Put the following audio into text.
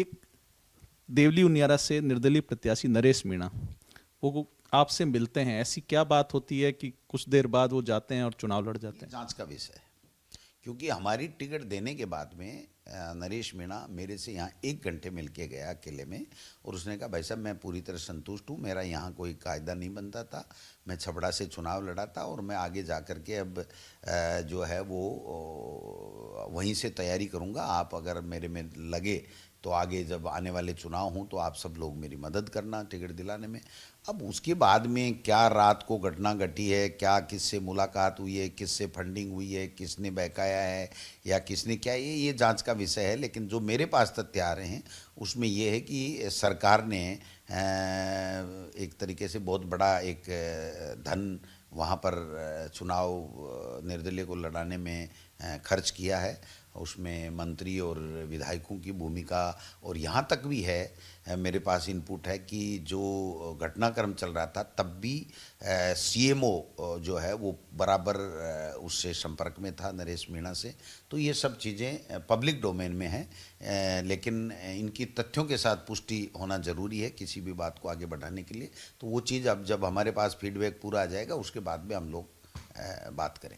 एक देवली उनियारा से निर्दलीय प्रत्याशी नरेश मीणा वो आपसे मिलते हैं ऐसी क्या बात होती है कि कुछ देर बाद वो जाते हैं और चुनाव लड़ जाते हैं जांच का विषय क्योंकि हमारी टिकट देने के बाद में नरेश मीणा मेरे से यहाँ एक घंटे मिल के गया अकेले में और उसने कहा भाई साहब मैं पूरी तरह संतुष्ट हूँ मेरा यहाँ कोई कायदा नहीं बनता था मैं छपड़ा से चुनाव लड़ा था और मैं आगे जा कर के अब जो है वो वहीं से तैयारी करूँगा आप अगर मेरे में लगे तो आगे जब आने वाले चुनाव हों तो आप सब लोग मेरी मदद करना टिकट दिलाने में अब उसके बाद में क्या रात को घटना घटी है क्या किससे मुलाकात हुई है किससे फंडिंग हुई है किसने बहकाया है या किसने क्या ये ये जांच का विषय है लेकिन जो मेरे पास तथ्य आ रहे हैं उसमें ये है कि सरकार ने एक तरीके से बहुत बड़ा एक धन वहाँ पर चुनाव निर्दलीय को लड़ाने में खर्च किया है उसमें मंत्री और विधायकों की भूमिका और यहाँ तक भी है मेरे पास इनपुट है कि जो घटनाक्रम चल रहा था तब भी सीएमओ जो है वो बराबर उससे संपर्क में था नरेश मीणा से तो ये सब चीज़ें पब्लिक डोमेन में हैं लेकिन इनकी तथ्यों के साथ पुष्टि होना ज़रूरी है किसी भी बात को आगे बढ़ाने के लिए तो वो चीज़ अब जब हमारे पास फीडबैक पूरा आ जाएगा उसके बाद में हम लोग बात करें